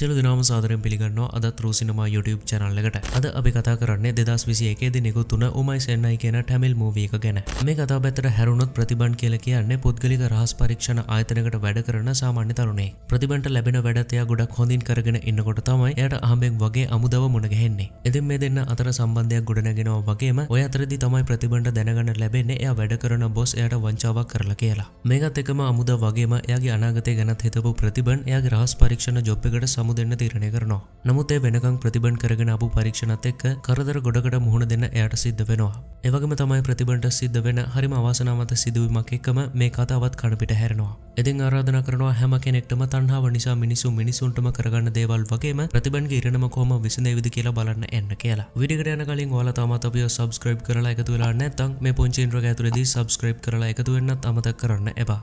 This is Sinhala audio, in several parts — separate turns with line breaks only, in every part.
සියලු දෙනාම සාදරයෙන් පිළිගන්නවා අදත් රූසිනමා YouTube channel එකට. අද අපි කතා කරන්නේ 2021 දී නිකුත් වුණ Oh My Senai කියන ටැමිල් මූවී එක ගැන. මේ කතාව පැත්තට හැරුණොත් ප්‍රතිබන් කියලා කියන්නේ පුද්ගලික රහස් පරීක්ෂණ ආයතනයකට වැඩ කරන සාමාන්‍ය තරුණයෙක්. ප්‍රතිබන්ට ලැබෙන වැඩත් එයා ගොඩක් හොඳින් කරගෙන ඉන්නකොට තමයි එයාට අහඹෙන් වගේ අමුදව මුණ ගැහෙන්නේ. ඉතින් මේ දෙන්න අතර සම්බන්ධයක් ගොඩනගෙනවා වගේම ඔය අතරදී තමයි ප්‍රතිබන්ට දැනගන්න ලැබෙන්නේ එයා වැඩ කරන බොස් එයාට වංචාවක් කරලා කියලා. මේකත් එකම අමුදව වගේම එයාගේ අනාගතය ගැනත් හිතපු ප්‍රතිබන් එයාගේ රහස් පරීක්ෂණ ජොබ් එකට සම සමු දෙන්න තීරණය කරනවා. නමුත් ඒ වෙනකං ප්‍රතිබන් කරගෙන අපපු පරීක්ෂණත් එක්ක කරදර ගොඩකට මුහුණ දෙන්න එයට සිද්ධ වෙනවා. එවගම තමයි ප්‍රතිබන්ට සිද්ධ වෙන හරිම අවාසනාමත සිදුවීමක් එක්කම මේ කතාවත් කණපිට හැරෙනවා. ඉතින් ආරාධන කරනවා හැම කෙනෙක්ටම තන්හාාව නිසා මිනිසු මිනිසුන්ටම කරගන්න දේවල් වගේම ප්‍රතිබන්ගේ ඉරණම කොම විසඳේවිදි කියලා බලන්න එන්න කියලා. විඩිකට යන කලින් ඔයාලා තාමත් අපිය සබස්ක්‍රයිබ් කරලා එකතු වෙලා නැත්තම් මේ පොන්චින්ද්‍රක ඇතුළේදී සබස්ක්‍රයිබ් කරලා එකතු වෙන්නත් අමතක කරන්න එපා.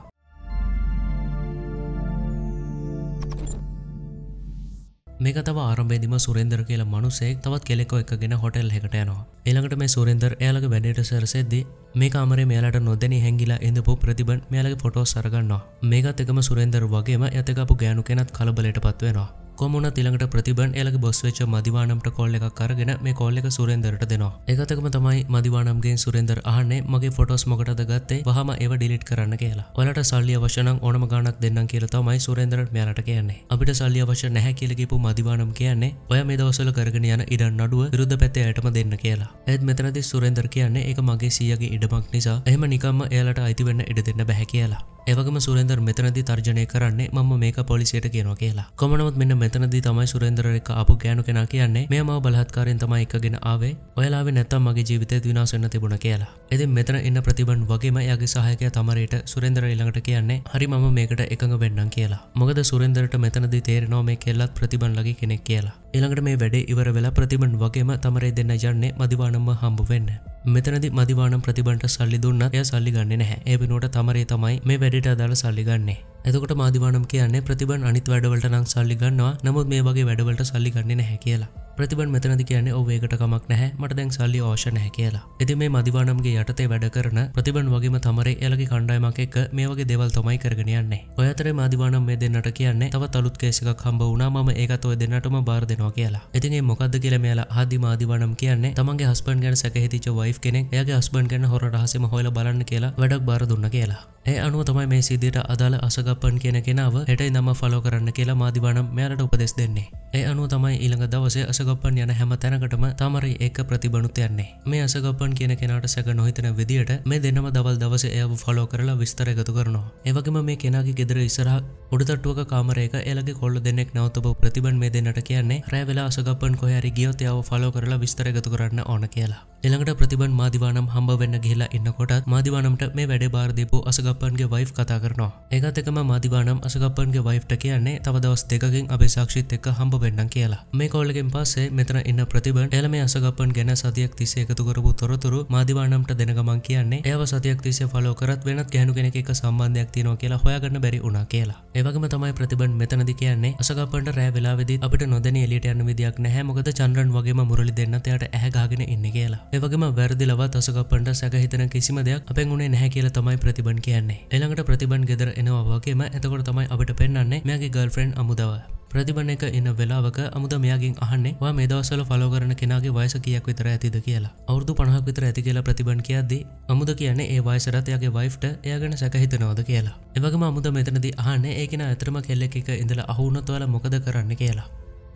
මේක තව ආරම්භේදිම සුරෙන්දර කියලා මනුසේ තවත් කෙලෙකෝ එකගෙන හොටෙල් එකට යනවා එළඟට මේ සුරෙන්දර් එයාලගේ වැඩට සැරසෙද්දී මේ කාමර මෙයාලට නොදැන හැගිලා එඳපු ප්‍රතිබන් මෙයාලගේ ෆොටෝ සරගන්නවා මේකත් එකම සුරෙන්දර වගේම ඇතකපු ගෑනු කෙනත් කලබලට පත්වෙනවා කොමුණ තිළඟට ප්‍රතිබන් එලගේ බොස්වෙච්ච මදිවානම් කොල්ල එකක් කරගෙන මේ කොල්ල එක සුරෙන්දරට දෙනවා එකතකම තමයි මදිවානම්ගේ සුරෙන්දර අහන්නේ මගේ ෆොටෝස් මොකටද ගත්තේ වහම ඒව ඩිලිට් කරන්න කියලා ඔලට සල්ලිය අවශ්‍යනම් ඕනම ගානක් දෙන්නම් කියලා තමයි සුරෙන්දරට මෙයාලට කියන්නේ අපිට සල්ලිය අවශ්‍ය නැහැ කියලා කියපු මදිවානම් කියන්නේ ඔය මේ දවස්වල කරගෙන යන ඉඩම් නඩුව විරුද්ධ පැත්තේ ඇයටම දෙන්න කියලා ඒත් මෙතනදී සුරෙන්දර කියන්නේ ඒක මගේ සීයාගේ ඉඩ ඉඩමක් නිසා එහම නිකම්ම එයාලට අයිතිවන්න එඩ දෙන්න බැහැ කියලා ඒවගම සුරෙන්දර් මෙතනදි තර්ජනය කරන්නේ මම මේක පොලිසියට කියනවා කියලා කොමනවත් මෙන්න මෙතනදි තමයි සුරෙන්දර එක අපපු ගෑනු කෙන කියන්නේ මෙම බලහත්කාරෙන් තමයි එකගෙන ආවේ ඔයලාවේ නැත්තම් මගේ ජීවිතය විනාසන්න තිබුණ කියලා එති මෙතන එන්න ප්‍රතිබන් වගේම යගේ සහයකය තමරයට සුරෙන්දර ඉළඟට කියන්නේ හරි මම මේකට එකඟ වෙන්නම් කියලා මොකද සුරෙන්දරට මෙතනදි තේරෙනවා මේ කෙල්ලත් ප්‍රතිබන් ලගේ කෙනෙක් කියලා එළඟට මේ වැඩේ ඉවර වෙලා ප්‍රතිබන් වගේම තමරේ දෙන්න ජන්නේ මදිවානම්ම හම්බ වෙන්න මෙතනදි මදිවානම් ප්‍රතිබන්ට සල්ලි දුන්න එය සල්ලි ගන්න නැහැ ඒ වෙනුවට තමරේ තමයි මේ වැඩ වැඩට අදාළ සල්ලිගන්නේ ඇතකට මාධවානම් කියන්නේ ප්‍රතිබන් අනිත් වැඩවලට නං සල්ලිගන්නවා නමුත් මේ වගේ වැඩවලට සල්ලිගන්නේ නැහැ කියලා ප්‍රතිබන් මෙතනද කියන්නේ ඔවේකට කමක් නැහැ මට දැන් සල්ලි ඕෂණ හැ කියලා එති මේ මදිවානම්ගේ යටතේ වැඩ කරන ප්‍රතිබන් වගේම තමරේ එලගේ කණ්ඩායමක් එක් මේ වගේ දෙවල් තමයි කරගෙන යන්නේ ඔයතරේ මදිවානම් මේ දෙන්නට කියන්නේ තවත් අලුත් කේසිකක් හම්බ වුණා මම ඒකත් ඔය දෙන්නටම බාර දෙනවා කියලා ඉතින් ඒ මොකද්ද කියලා මෙයාලා ආදි මාදිවානම් කියන්නේ තමන්ගේ හස්බන්ඩ් ගැන සැකහිතිච්ච වයිෆ් කෙනෙක් එයාගේ හස්බන්ඩ් ගැන හොර රහසෙම හොයලා බලන්න කියලා වැඩක් බාර දුන්න කියලා ඒ අනුව තමයි මේ සිදියට අදාළ අසගපන් කියන කෙනාව හෙටයි නම ෆලෝ කරන්න කියලා මාදිවානම් මෙයාලට උපදෙස් දෙන්නේ. ඒ අනුව තමයි ඊළඟ දවසේ අසග අසගොපන් යන හැම තැනකටම තමරයි ඒක ප්‍රතිබනුත් යන්නේ මේ අසගොපන් කියන කෙනට සැක නොහිතන විදිට මේ දෙනම දවල් දවස එය ෆලෝ කරලා විස්තර එකතු කරනවා ඒවගේම මේ කෙනගේ ගෙදර ඉසරහ උඩතටුවක කාමරයක එලගේ කොල්ල දෙන්නෙක් නවතබ ප්‍රතිබන් මේ දෙන්නට කියන්නේ රෑවෙලා අසගපන් කොහැරි ගියෝත යාව ෆලෝ කරලා විස්තර එකතු කරන්න ඕන කියලා එළඟට ප්‍රතිබන් මාධවානම් හම්බ වෙන්න ගිහිලා ඉන්නකොටත් මාධවානම්ට මේ වැඩ බාර්ධපු අසගපන්ගේ වයි් කතා කරනවා ඒකත් එකම මාධවානම් අසගපන්ගේ වයි්ට කියන්නේ තවදවස් දෙකින් අපේ සාක්ෂිත් එක්ක හම්බ වෙන්න කියලා මේ කෝල්ලගෙන් පස්ස තිස්සේ මෙතන ඉන්න ප්‍රතිබන් එළම අසගපන් ගැන සතියක් තිස්සේ එකතු කරපු තොරතුරු මාධවානම්ට දෙනගමන් කියන්නේ ඒව සතියක් තිස්සේ ෆලෝ කරත් වෙනත් ගැනු කෙනෙක සම්බන්ධයක් තියෙනවා කියලා හොයාගන්න බැරි උනා කියලා ඒවගම තමයි ප්‍රතිබන් මෙතනදි කියන්නේ අසගපන්ට රෑ වෙලාවෙදි අපට නොදැන එලියට යන්න විදියක් නැහැ මොකද චන්ද්‍රන් වගේම මුරලි දෙන්නතයට ඇහගාගෙන ඉන්න කියලා ඒවගේම වැරදිලවත් අසගපන්ට සැගහිතන කිසිම දෙයක් අපෙන් උනේ නැහැ කියලා තමයි ප්‍රතිබන් කියන්නේ එළඟට ප්‍රතිබන් ගෙදර එනවාගේම එතකොට තමයි අපට පෙන්න්නේ මේගේ ගල්ෆ්‍රෙන්් අමුදවා ප්‍රතිබන එක එන්න වෙලාවක අමුද මෙයාගින් අහන්නේ වා මේ දවසල ෆලෝ කරන කෙනගේ වයස කියක් විතර ඇතිද කියලා අවුදු පණහක් විතර ඇති කියලා ප්‍රතිබන් කියද්දී අමුද කියන්නේ ඒ වයසරතයාගේ වයිෆ්ට එයගෙන සැකහිතනවද කියලා එවගම අමුද මෙතනදී අහන්නේ ඒකෙන ඇතරම කෙල්ලෙක් එක ඉඳලා අහුනොත්වල මොකද කරන්න කියලා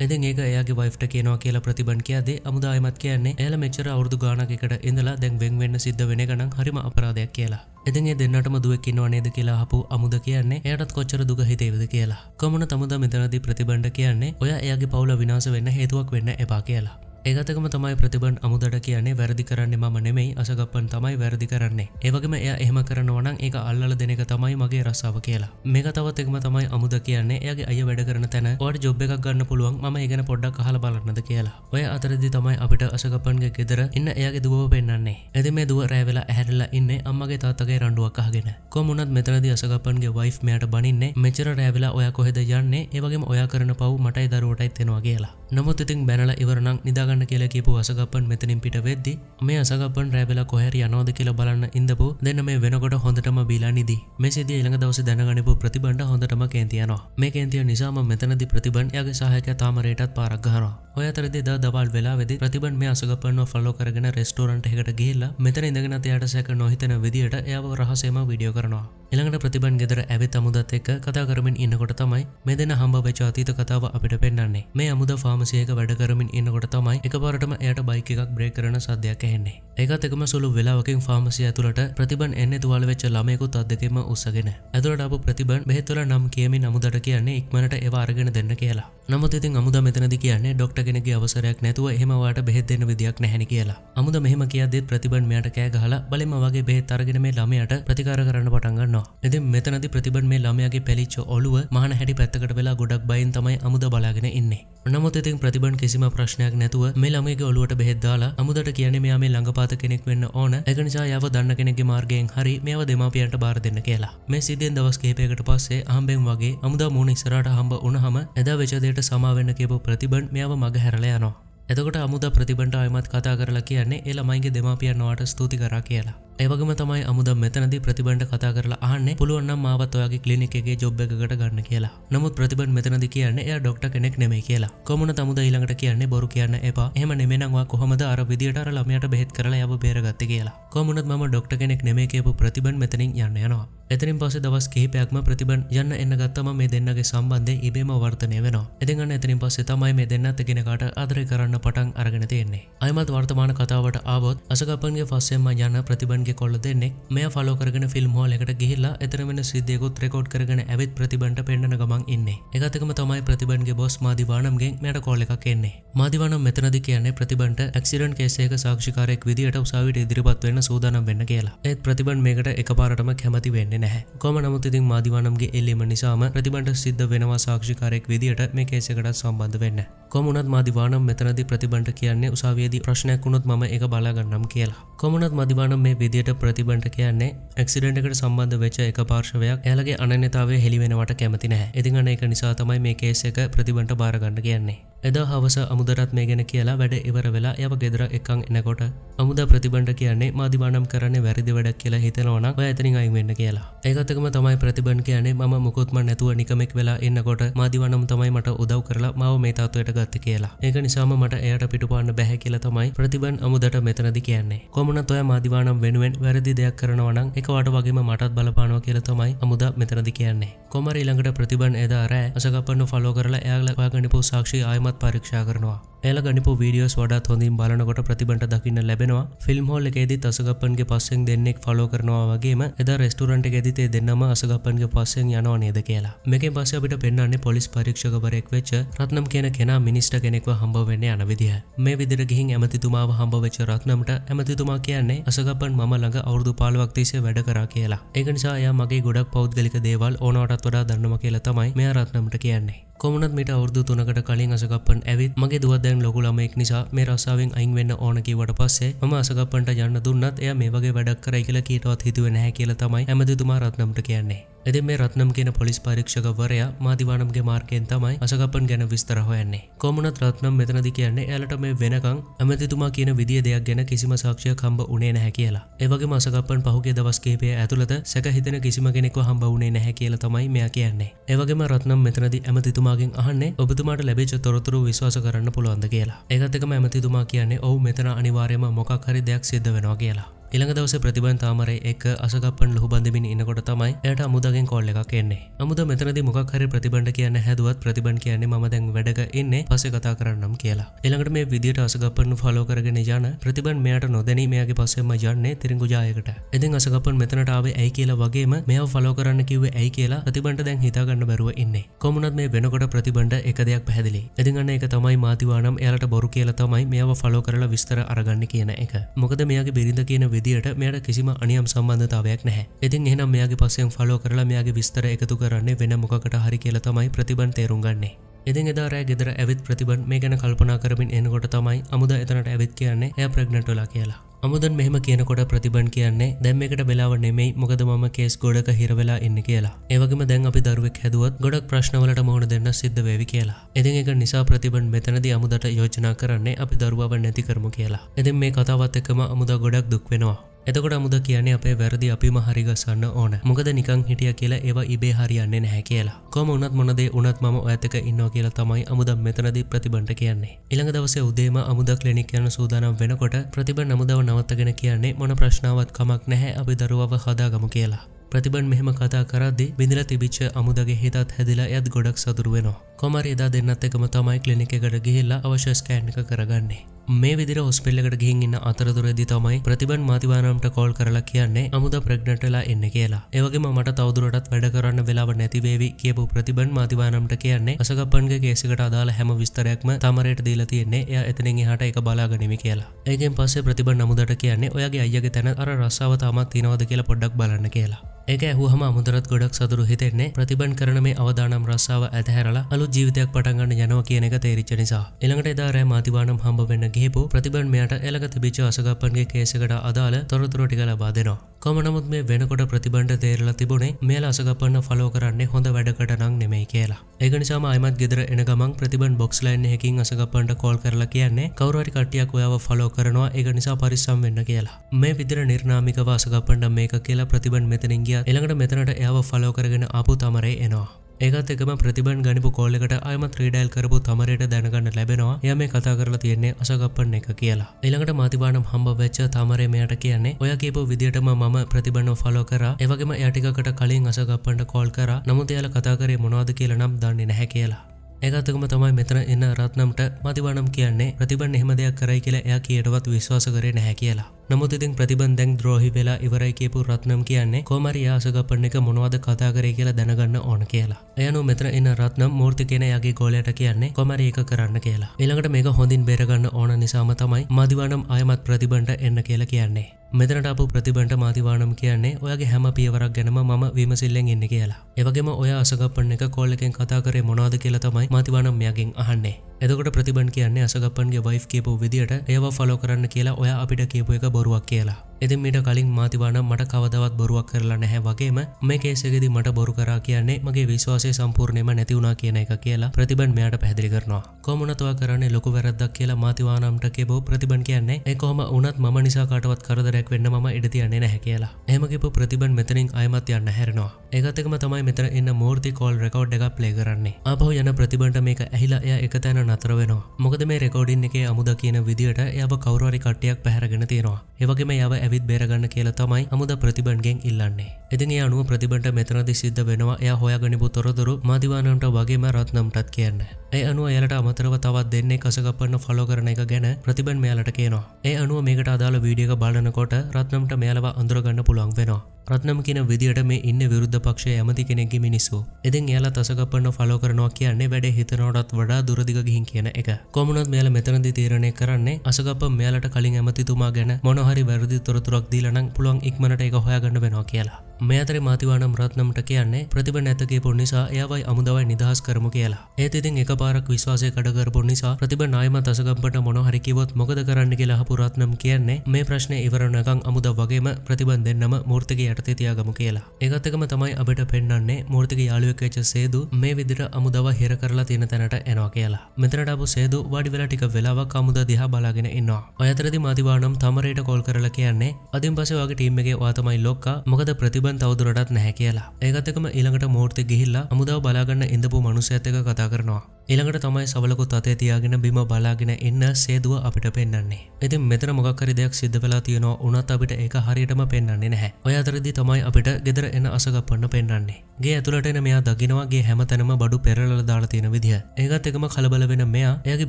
ඉතින් ඒක එයාගේ වයිෆ්ට කියනවා කියලා ප්‍රතිබන් කියදේ අමුදායමත් කියන්නේ එල මෙච්චර අවුරදු ගානකට ඉඳලා දැන් වෙන් වෙන්න සිද්ධ වෙන ගනම් හරිම අපරාධයක් කියලා එදන් දෙන්නටම දුවකින්නවා නේද කියලා හපු අමුද කියන්නේ එයටත් කොච්චර දුක හිතේවද කියලා කොමන තමුද මෙතනදී ප්‍රතිබන්ඩ කියන්නේ ඔය එයාගේ පවුල විනාස වෙන්න හේතුවක් වෙන්න එපා කියලා ඒගතකම තමයි ප්‍රතිබන් අමුදට කියන්නේ වැරදි කරන්න ම නෙමයි අසගපන් තමයි වැරදි කරන්නේ ඒවගේම එය එහම කරනවනං ඒක අල්ල දෙනක තමයි මගේ රස්සාාව කියලා මේක තවත් එක්ම තමයි අමුද කියන්නේ ඒගේ අය වැඩ කරන තැන ඔට ජොබ් එකක් ගන්න පුළුවන් ම ඒගෙන පොඩ්ඩක් හල බලන්නද කියලා ඔය අතරදි තමයි අපිට අසගපන්ගේ ගෙදර ඉන්න එයාගේ දුව පෙන්න්නන්නේ ඇති මේ දුව රෑවෙලා ඇහැරලා ඉන්න අම්මගේ තාත්තගේ රණ්ඩුවක් අහගෙන කොමුණත් මෙතරදි අසගපන්ගේ වයිෆ් මෙයට බනින්නේ මෙචර රෑවෙලා ඔය කොහෙද යන්නේ ඒවගේ ඔයා කරන පව් මටයි දරුවටයි තෙනවා කියලා නමුත් ඉතින් බැනල ඉවරණක් නිදාග හදාගන්න කියලා කියපු අසගපන් මෙතනින් පිට වෙද්දි මේ අසගපන් රෑබෙලා කොහැරි යනෝද කියලා බලන්න ඉඳපු දෙන්න මේ වෙනකොට හොඳටම බීලා නිදි මෙසේදී එළඟ දවස දැනගනිපු ප්‍රතිබන්ඩ හොඳටම කේන්තියනවා මේ කේන්තිය නිසාම මෙතනදි ප්‍රතිබන් යගේ සහයක තාමරයටත් පාරක් ගහනවා ඔය අතරදි දා දවල් වෙලා වෙදි ප්‍රතිබන් මේ අසගපන්ව ෆලෝ කරගෙන රෙස්ටෝරන්ට් එකට ගිහිල්ලා මෙතන ඉඳගෙන තියාට සැක නොහිතන විදියට එයාව රහසේම වීඩියෝ කරනවා එළඟට ප්‍රතිබන් ගෙදර ඇවිත් අමුදත් එක්ක කතා කරමින් ඉන්නකොට තමයි මෙදෙන හම්බ වෙච්චාතීත කතාව අපිට පෙන්න්නන්නේ මේ අමුද ෆාමසියක වැඩ කරමින් ඉන්නකොට තමයි එක පරටම එයට බයික එකක් බ්‍රේ කරන සධ්‍යයක් ඇහෙන්නේ එකත් එකම සුළු වෙලාවකින් ෆාමසිය ඇතුළට ප්‍රතිබන් එන්න තුවාල වෙච්ච ළමයකුත් අදකෙම උත්සගෙන ඇතුළට අප ප්‍රතිබන් බෙහෙතුල නම් කියමි නමුදට කියන්නේ ඉක්මනට ඒව අරගෙන දෙන්න කියලා නමුත් ඉතින් අමුද මෙතනදි කියන්නේ ඩොක්ට කෙනගේ අවසරයක් නැතුව එහෙමවාට බෙහෙත් දෙන්න විදියක් නැහැනි කියලා අමුද මෙහෙම කියදෙත් ප්‍රතිබන් මෙයට කෑ ගහලා බලෙම වගේ බෙහෙත් අරගෙන මේ ළමයට ප්‍රතිකාර කරන්න පටන් ගන්නවා ඉතින් මෙතනදි ප්‍රතිබන් මේ ළමයාගේ පැලිච්ච ඔළුව මහන හැඩි පැත්තකට වෙලා ගොඩක් බයින් තමයි අමුද බලාගෙන ඉන්නේ නමුත් ඉතින් ප්‍රතිබන් කිසිම ප්‍රශ්නයක් නැතුව මේ ළමගේ ඔලුවට බෙහෙද්දාලා අමුදට කියන මෙයා මේ ළඟපාත කෙනෙක් වෙන්න ඕන එකනිසා යව දන්න කෙනෙගේ මාර්ගයෙන් හරි මේව දෙමාපියන්ට බාර දෙන්න කියලා මේ සිදෙන් දවස් කේපයකට පස්සේ අහම්බෙන් වගේ අමුදා මූුණ ඉස්සරට හම්බ උනහම එදා වෙචදයට සමාවෙන්න කියපු ප්‍රතිබන් මෙයාව මග හැරලයනවා එතකොට අමුද ප්‍රතිබට අයමත් කතා කරලා කියන්නේ ඒ ළමයිගේ දෙමාපියන්නවාට ස්තුති කර කියලා. ඒවගම තමයි අමුද මෙතනද ප්‍රතිබට කතා කරලා ආන්න පුළුවන් මාවත් ඔයාගේ කලිනික එකගේ ජොබ් එකකට ගන්න කියලා. නමුත් ප්‍රතිබට මෙතනද කියන්නේ එය ඩොක්ට කෙනෙක් නෙමේ කියලා. කොමන තමුද ඊළඟට කියන්නේ බොරු කියන්න එපා එහම නෙමෙනවා කොහොමද අර විදිටර ළමයට බෙත් කරලා යබ බේරගත්ත කියලා. කොමුණත් ම ඩොක්ට කෙනෙක් නෙමේ කියපු ප්‍රතිබන් මෙතනින් යන්න යනවා. එතනින් පස දවස් කහිපයක්ම ප්‍රතිබන් යන්න එන්න ගත්තම මේ දෙන්නගේ සම්බන්ධය ඉබේම වර්තනය වෙනවා එතිගන්න එතනින් පස්සේ තමයි මේ දෙන්න තගෙනකට ආදරය කරන්න පටන් අරගෙන තියෙන්නේ අයමත් වර්තමාන කතාවට ආවොත් අසකපන්ගේ පස්සෙම යන ප්‍රතිබන්ගේ කොල්ල දෙන්නේ මේ ෆලෝ කරගෙන ෆිල්ම් හෝල් එකට ගිහිල්ලා එතරමෙන සිද්ධියකුත් රෙකෝඩ් කරගෙන ඇවිත් ප්‍රතිබන්ට පෙන්න්න ගමන් ඉන්නේ එකතකම තමයි ප්‍රතිබන්ගේ බොස් මාදිවානම්ගේ මට කොල්ල එකක් එන්නේ මාදිවානම් මෙතනදි කියන්නේ ප්‍රතිබන්ට ඇක්සිඩන්් කේසේක සාක්ෂිකාරයෙක් විදිට උසාවිට ඉදිරිපත් වෙන්න සූදානම් වෙන්න කියලා ඒත් ප්‍රතිබන් මේකට එකපාරටම කැමති වෙන්න නැහැ කොම නමුත් ඉතින් මාදිවානම්ගේ එල්ලීම නිසාම ප්‍රතිබන්ට සිද්ධ වෙනවා සාක්ෂිකාරයෙක් විදිට මේ කේසකටත් සම්බන්ධ වෙන්න කොමුණත් මාදිවානම් මෙතනදි ප්‍රතිබන්ට කියන්නේ උසාවේදී ප්‍රශ්නයක් වුණොත් ම එක බලාගන්නම් කියලා කොමනත් මදිවාන මේ විදියට ප්‍රතිබන්ට කියන්නේ එක්සිඩෙන්ටකට සම්බන්ධ වෙච්ච එක පාර්ශවයක් ඇලගේ අනන්‍යතාවේ හෙළිවෙනවට කැමති නෑ ඉතිගන එක නිසා තමයි මේ කේසක ප්‍රතිබන්ට බාරගන්න කියන්නේ එදා හවස අමුදරත් මේ ගැන කියලා වැඩ ඉවර වෙලා යව ගෙදර එකං එනකොට අමුද ප්‍රතිබන්ට කියන්නේ මාධිවානම් කරන්නේ වැරදි වැඩක් කියලා හිතනවන ඇතනින් අයිවෙන්න කියලා ඒකතකම තමයි ප්‍රතිබන් කියන්නේ ම මුකුත්ම නැතුව නිකමෙක් වෙලා එන්නකොට මාධිවනම් තමයි මට උදව් කරලා මාව මේ තාත්වයට ගත්ත කියලා ඒක නිසාම මට වුණට එයට පිටුපාන්න බැහැ කියල තමයි ප්‍රතිබන් අමුදට මෙතනදි කියන්නේ කොමන තොය මදිවානම් වෙනුවෙන් වැරදි දෙයක් කරනවනම් එකවාට වගේම මටත් බලපානෝ කියල තමයි අමුද මෙතනදි කියන්නේ කොමර ඉළඟට ප්‍රතිබන් එදාරෑ අසකපන්න ෆලෝ කරලා එයාල ගනිපු සාක්ෂි ආයමත් පරීක්ෂා කරනවා එල ගනිපු වීඩියෝස් වඩාත් හොඳින් බලනකොට ප්‍රතිබට දකින්න ලැබෙනවා ෆිල්ම් හෝල් එකේදී අසගපන්ගේ පස්සෙන් දෙන්නෙක් ෆලෝ කරනවා වගේම එද රෙස්ටරන්ට ගෙදිතේ දෙන්නම අසගපන්ගේ පස්සෙන් යනවා නේද කියලා මේක පස්ස අපිට පෙන්න්නේ පොලිස් පරීක්ෂකවරෙක් වෙච්ච රත්නම් කියන කෙන මිනිස්ට කෙනෙක්ව හම්බවෙන්න යන යන විදිහ මේ විදිර ගිහින් ඇමතිතුමාව හම්බවෙච්ච රත්නමට ඇමතිතුමා කියන්නේ අසගපන් මම ළඟ අවුරදු පාලුවක් තිසේ වැඩ කරා කියලා ඒකනිසාය මගේ ගොඩක් පෞද්ගලික දේවල් ඕනවටත් වඩා දන්නම කියලා තමයි මේ රත්නමට කියන්නේ කොමනත් මිට අවුදු තුනකට කලින් අසකපන් ඇවිත් මගේ දුවදැන් ලොකුලමෙක් නිසා මේ රස්සාාවෙන් අයින් වෙන්න ඕනකිවට පස්සේ ම අසකපන්ට යන්න දුන්නත් එය මේ වගේ වැඩක් කරයි කියලා කීටවත් හිතුව නැහැ කියල තමයි ඇමතිතුමා රත්නම්ට කියන්නේ එද මේ රත්නම් කියෙන පොලිස් පරීක්ෂකවරයා මාධවානම්ගේ මාර්කයෙන් තමයි අසකපන් ගැන විස්තර හොයන්නේ කොමනත් රත්නම් මෙතනදි කියන්නේ ඇලට මේ වෙනකං ඇමතිතුමා කියන විදිිය දෙයක් ගැන කිසිම සාක්ෂය කම්බ උනේ නැහැ කියලා ඒවගේ මසකපන් පහුගේ දවස්කේපය ඇතුළත සැක හිතන කිසිම කෙනෙක හම්බ උනේ නැහැ කියල තමයි මෙයා කියන්නේ ඒවගේම රත්නම් මෙතනදි ඇමතිතුමා ඇමතිතුමාගෙන් අහන්නේ ඔබතුමාට ලැබේච තොරතුරු විශවාස කරන්න පුළුවන්ද කියලා. ඒගතකම ඇමතිතුමා කියන්නේ ඔහු මෙතන අනිවාර්යම මොකක් හරි දෙයක් සිද්ධ වෙනවා කියලා. ඉළඟ දවස ප්‍රතිබන් තාමරේ එක අසකපන් ලොහ බඳමින් ඉන්නකොට තමයි එයට අමුදගෙන් කොල්ල එකක් එන්නේ අමුද මෙතනද මොක්හරි ප්‍රතිබන්ඩ කියන්න හැදුවත් ප්‍රතිබන් කියන්නේ ම දැන් වැඩක ඉන්න පස කතා කරන්නම් කියලා එළඟට මේ විදිට අසකපන් ෆලෝ කරගෙන ජාන ප්‍රතිබන් මෙයට නොදැන මේයාගේ පස්සෙම ජන්නේ තිරිගු ජායකට එතින් අසකපන් මෙතනටාව ඇයි කියලා වගේම මෙය ෆලෝ කරන්න කිව ඇයි කියලා ප්‍රතිබන්ට දැන් හිතාගන්න බැරුව ඉන්න කොමනත් මේ වෙනකොට ප්‍රතිබන්ඩ එක දෙයක් පැදිලි එතිගන්න එක තමයි මාතිවානම් එයාලට බොරු කියලා තමයි මේවා ෆලෝ කරලා විස්තර අරගන්න කියන එක මොකද මෙයාගේ බිරිඳ කියන විදි විදිට මෙයට කිසිම අනියම් සම්බන්ධතාවයක් නැහැ ඉතින් එහනම් මෙයාගේ පසයෙන් ෆලෝ කරලා මෙයාගේ විස්තර එකතු කරන්නේ වෙන මොකට හරි කියලතමයි ප්‍රතිබන් තේරුම්ගන්නේ ඉතින් එදාරෑ ගෙදර ඇවිත් ප්‍රතිබන් මේ ගැන කල්පනා කරමින් එනකොට තමයි අමුද එතනට ඇවිත් කියන්නේ ඇ ප්‍රග්නටලා කියලා අමුදන් මෙහම කියනකොට ප්‍රතිබන් කියන්නේ දැම් එකට වෙලාව නෙමෙයි මොකද මම කේස් ගොඩක හිරවෙලා ඉන්න කියලා ඒවගේම දැන් අපි දරුවෙක් හැදුවත් ගොඩක් ප්‍රශ්නවලට මෝන දෙන්න සිද්ධ වේවි කියලා එතින් එක නිසා ප්‍රතිබන් මෙතනද අමුදට යෝජනා කරන්නේ අපි දරුවාව නැති කරමු කියලා එතින් මේ කතාවත් එකම අමුද ගොඩක් දුක් වෙනවා එතකොට මුද කියන්නේ අපේ වැරදි අපිම හරිගසන්න ඕන මොකද නිකං හිටිය කියලා ඒවා ඉබේ හරියන්නේ නැහැ කියලා කොම උනත් මොනදේ උනත් ම ඇතක ඉන්න කියලා තමයි අමුද මෙතනදී ප්‍රතිබන්ට කියන්නේ ඉළඟ දවස උදේම අමුද කලනික් යන සූදානම් වෙනකොට ප්‍රතිබ නමුදව නවත්තගෙන කියන්නේ මොන ප්‍රශ්නාවත් කමක් නැහැ අපි දරුවව හදාගමු කියලා ප්‍රතිබන් මෙහෙම කතා කරද්දි බිඳල තිබිච්ච අමුදගේ හිතත් හැදිලා ඇත් ගොඩක් සතුරුවෙනවා කොමර එදා දෙන්නත් එකම තමයි කලිනික එකට ගිහිල්ලා අවශ්‍ය ස්කෑන්් එක කරගන්නේ මේ විදිර ඔස්පෙල්ලකට ගිහින් ඉන්න අතරතුරදි තමයි ප්‍රතිබන් මාතිවානම්ට කෝල් කරලා කියන්නේ අමුද ප්‍රග්නටලා එන්න කියලා ඒවගේ මට තවදුරටත් වැඩ කරන්න වෙලාව නැතිවේවි කියපු ප්‍රතිබන් මාතිවානම්ට කියන්නේ අසකපන්ගේ කේසිකට අදාළ හැම විස්තරයක්ම තමරයට දීලා තියෙන්නේ එය එතනින් එහට එක බලාගනිමි කියලා ඒගෙන් පස්සේ ප්‍රතිබන් අමුදට කියන්නේ ඔයාගේ අයගේ තැන අර රස්සාාව තාමත් තිනවද කියලා පොඩ්ඩක් බලන්න කියලා ඒක ඇහුහම මුදරත් ගොඩක් සතුරු හිතෙන්නේ ප්‍රතිබන් කරන මේ අවදානම් රස්සාාව ඇතහැරලා අලු ජීවිතයක් පටන්ගන්න යනව කියන එක තේරිච්ච නිසා එළඟට එදාරෑ මාතිවානම් හම්බ වෙන්න ගේපු ප්‍රතිබන්මයට එළග තිබිච අසගපන්ගේ කේසකට අදාළ තොරතුරටික ලබා දෙනවා. කොමනමුත් මේ වෙනකොට ප්‍රතිබන්ඩ තේරලා තිබුණේ මේල අසගපන්න ෆලෝ කරන්නේ හොඳ වැඩකට නං නෙමයි කියලා. ඒගනිසාම අයිමත් ගෙදර එන ගමන් ප්‍රතිබන් බොක්ස් ලයින් හැකින් අසගපන්ට කෝල් කරලා කියන්නේ කවරරි කටියක් ඔයාව ෆලෝ කරනවා ඒ නිසා පරිස්සම් වෙන්න කියලා. මේ විදිර නිර්නාමික වාසගපන්ඩ මේක කියලා ප්‍රතිබන් මෙතනින්ගිය එළඟට මෙතනට එයාව ෆලෝ කරගෙන ආපු තමරේ එනවා. ඒකත් එකම ප්‍රතිබන් ගනිපු කෝල්ලකට අයම ත්‍රීඩයිල් කරපු තමරයට දැනගන්න ලැබෙනවා ය මේ කතා කරලා තියන්නේ අසගප්පන්න එක කියලා එළඟට මතිවානම් හම්බ වෙච්ච තමරේ මෙයට කියන්නේ ඔය කියපු විදිටම මම ප්‍රතිබන්න ෆලෝ කර ඒවගේම යටිකට කලින් අසගප්පන්ට කෝල් කර නමුත් එයාල කතා කරේ මොනවාද කියලා නම් දන්නේ නැහැ කියලා ඒකත්තකම තමයි මෙතන එන්න රත්නම්ට මතිවනම් කියන්නේ ප්‍රතිබන් එහෙම දෙයක් කරයි කියලා එයා කියටවත් විශ්වාස කරේ නැහැ කියලා. නමුත් ඉතින් ප්‍රතිබන් දැන් ද්‍රෝහි වෙලා ඉවරයි කියපු රත්නම් කියන්නේ කොමරි ආසගපන්න එක මොනවද කතා කරේ කියලා දැනගන්න ඕන කියලා. එයනු මෙතන එන්න රත්නම් මූර්ති කියන යාගේ ගෝලයට කියන්නේ කොමරි එක කරන්න කියලා. ඊළඟට මේක හොඳින් බේරගන්න ඕන නිසාම තමයි මදිවනම් ආයමත් ප්‍රතිබන්ට එන්න කියලා කියන්නේ. මෙතනට අප ප්‍රතිබට මාතිවානම් කියන්නේ ඔයගේ හැම පියවරක් ගැනම ම විමසිල්ලෙන් එන්න කියලා ඒවගේම ඔය අසගපන්න එක කොල්ලකෙන් කතා කරේ මොනාද කියලා තමයි මාතිවානම් මෙයගෙන් අහන්නේ එදකට ප්‍රතිබන් කියන්නේ අසගපන්ගේ වයිෆ් කියපු විදිට ඒව ෆලෝ කරන්න කියලා ඔය අපිට කියපු එක බොරුවක් කියලා එති මිට කලින් මාතිවානම් මට කවදවත් බොරුවක් කරලා නැහැ වගේම මේ කේසෙගෙදි මට බොරු කරා කියන්නේ මගේ විශ්වාසය සම්පූර්ණයම නැතිවුණා කියන එක කියලා ප්‍රතිබන් මෙයාට පැදිලි කරනවා කොමනතුවා කරන්නේ ලොකු වැරද්දක් කියලා මාතිවානම්ට කෙබෝ ප්‍රතිබන් කියන්නේ ඒ කොම උනත් ම නිසා කටවත් කරදර ප්‍රතිබන්ධයක් වෙන්න ම ඉඩ තියන්නේ නැහැ කියලා එහමකිපු ප්‍රතිබන් මෙතනින් අයමත් යන්න හැරෙනවා ඒගතකම තමයි මෙතර එන්න මෝර්ති කෝල් රකෝඩ් එක ප්ලේ කරන්නේ අපහ යන ප්‍රතිබන්ට මේක ඇහිලා එය එක තැන නතර වෙනවා මොකද මේ රෙකෝඩින් එක අමුද කියන විදිට යබ කවරවාරි කට්ටයක් පැහරගෙන තියෙනවා ඒවගේම යව ඇවිත් බේරගන්න කියලා තමයි අමුද ප්‍රතිබන්ගෙන් ඉල්ලන්නේ එදින අනුව ප්‍රතිබට මෙතනදි සිද්ධ වෙනවා එය හොයාගනිපු තොරතුරු මදිවානන්ට වගේම රත්නම්ටත් කියන්න. ඒ අනුව එයට අමතරව තවත් දෙන්නේ කසකපන්න ෆලෝ කරන එක ගැන ප්‍රතිබන් මෙයාලට කියනවා. ඒ අනුව මේකට අදාළ වීඩියක බලනකොට රත්නම්ට මෙයාලව අඳුරගන්න පුළුවන් වෙනවා රත්නම් කියන විදිට මේ ඉන්න විරුද්ධ පක්ෂ ඇමති කෙනෙක්ගි මිනිස්සු එතින් යාලා තසකපන්න ෆලෝ කරනවා කියන්නේ වැඩ හිතනවටත් වඩා දුරදිග ගිහින් කියන එක කොමුණත් මෙයාල මෙතනදි තීරණය කරන්නේ අසකප මෙයාලට කලින් ඇමතිතුමා ගැන මොනහරි වැරදි තොරතුරක් දීලනම් පුළුවන් ඉක්මනට එක හොයාගන්න වෙනවා කියලා මේතර මාතිවානම් රත්නම්ට කියන්නේ ප්‍රතිබ නැතගේ පොනිසා එයවයි අමුදවයි නිදහස් කරමු කියලා ඒතිතින් එක පාරක් විශවාසය කඩගරපු නිසා ප්‍රතිබ නායම තසකම්පට මොනහරිකිවොත් මොකද කරන්න කියලා හපු රත්නම් කියන්නේ මේ ප්‍රශ්නය ඉවරණකං අමුද වගේම ප්‍රතිබන්ධෙන්න්නම මූර්තකය යටතේ තියාගමු කියලා ඒගත්තකම තමයි අපට පෙන්න්නන්නේ මෝර්තික යාලුවකේච සේදු මේ විදිර අමුදව හිර කරලා තියෙන තැනට එනවා කියලා මෙතනටපු සේදු වඩිවෙලා ටික වෙලාවක් අමුද දිහා බලාගෙන ඉන්නවා අයතරදි මතිවානම් තමරයට කොල් කරලා කියන්නේ අධින් පස වගේ ටීම්මගේ වාතමයි ලොක්කා මොකද ප්‍රතිබන් තවදුරටත් නැහැ කියලා ඒගත්තකම ඊළඟට මෝර්ති ගිහිල්ලා අමුදව බලාගන්න ඉඳපු මනුසඇතක කතා කරනවා ඊළඟට තමයි සවලකුත් අතේ තියාගෙන බිම බලාගෙන එන්න සේදුව අපිට පෙන්න්නේ. ඉතින් මෙතන මොකක්කරි දෙයක් සිද්ධ වෙලා තියෙනවා උනත් අපිට ඒක හරියටම පෙන්න්නේ නැහැ. ඔය අතරදි ආකාරදි තමයි අපිට ගෙදර එන අසගපන්න පෙන්න්නන්නේ ගේ ඇතුළට එන මෙයා දකිනවාගේ හැම තැනම බඩු පෙරල දාලා තියෙන විදිහ ඒගත් එකම කලබල වෙන මෙයා එයගේ